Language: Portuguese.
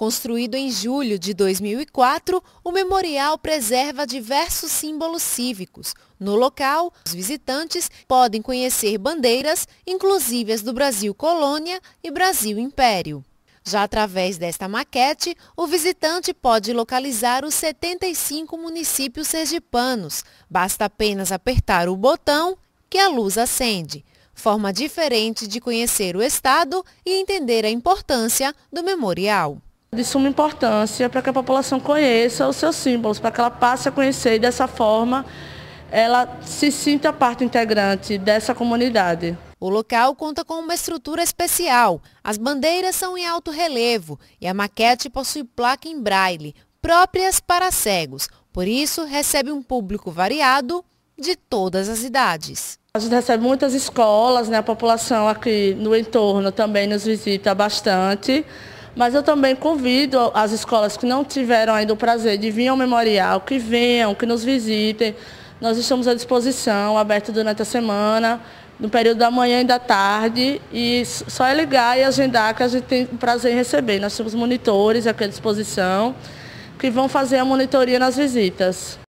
Construído em julho de 2004, o memorial preserva diversos símbolos cívicos. No local, os visitantes podem conhecer bandeiras, inclusive as do Brasil Colônia e Brasil Império. Já através desta maquete, o visitante pode localizar os 75 municípios sergipanos. Basta apenas apertar o botão que a luz acende. Forma diferente de conhecer o Estado e entender a importância do memorial de suma importância para que a população conheça os seus símbolos, para que ela passe a conhecer e dessa forma ela se sinta parte integrante dessa comunidade. O local conta com uma estrutura especial. As bandeiras são em alto relevo e a maquete possui placa em braille, próprias para cegos. Por isso, recebe um público variado de todas as idades. A gente recebe muitas escolas, né? a população aqui no entorno também nos visita bastante. Mas eu também convido as escolas que não tiveram ainda o prazer de vir ao memorial, que venham, que nos visitem. Nós estamos à disposição, aberto durante a semana, no período da manhã e da tarde. E só é ligar e agendar que a gente tem prazer em receber. Nós temos monitores aqui à disposição que vão fazer a monitoria nas visitas.